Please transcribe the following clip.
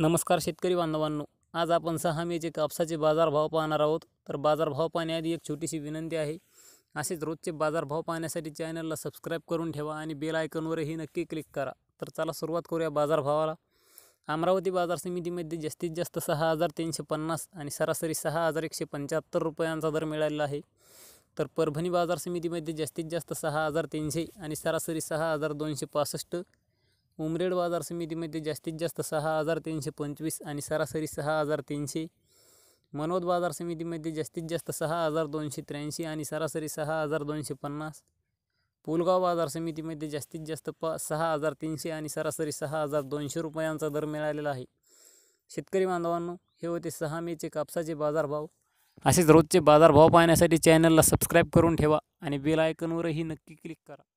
नमस्कार शेतकरी बांधवांनो आज आपण सहा मेचे कापसाचे बाजारभाव पाहणार आहोत तर बाजारभाव पाहण्याआधी एक छोटीशी विनंती आहे असेच रोजचे बाजारभाव पाहण्यासाठी चॅनलला सबस्क्राईब करून ठेवा आणि बेल आयकनवरही नक्की क्लिक करा तर चला सुरुवात करूया बाजारभावाला अमरावती बाजार समितीमध्ये जास्तीत जास्त सहा हजार तीनशे पन्नास आणि सरासरी सहा हजार एकशे पंच्याहत्तर रुपयांचा दर मिळालेला आहे तर परभणी बाजार समितीमध्ये जास्तीत जास्त सहा हजार तीनशे आणि सरासरी सहा हजार दोनशे पासष्ट उमरेड बाजार समितीमध्ये जास्तीत जास्त सहा हजार तीनशे पंचवीस आणि सरासरी सहा हजार तीनशे मनोद बाजार समितीमध्ये जास्तीत जास्त सहा हजार दोनशे त्र्याऐंशी आणि सरासरी सहा हजार दोनशे पन्नास पुलगाव बाजार समितीमध्ये जास्तीत जास्त प सहा हजार तीनशे आणि सरासरी सहा हजार दोनशे रुपयांचा दर मिळालेला आहे शेतकरी बांधवांनो हे होते सहा मेचे कापसाचे बाजारभाव असेच रोजचे बाजारभाव पाहण्यासाठी चॅनलला सबस्क्राईब करून ठेवा आणि बेल आयकनवरही नक्की क्लिक करा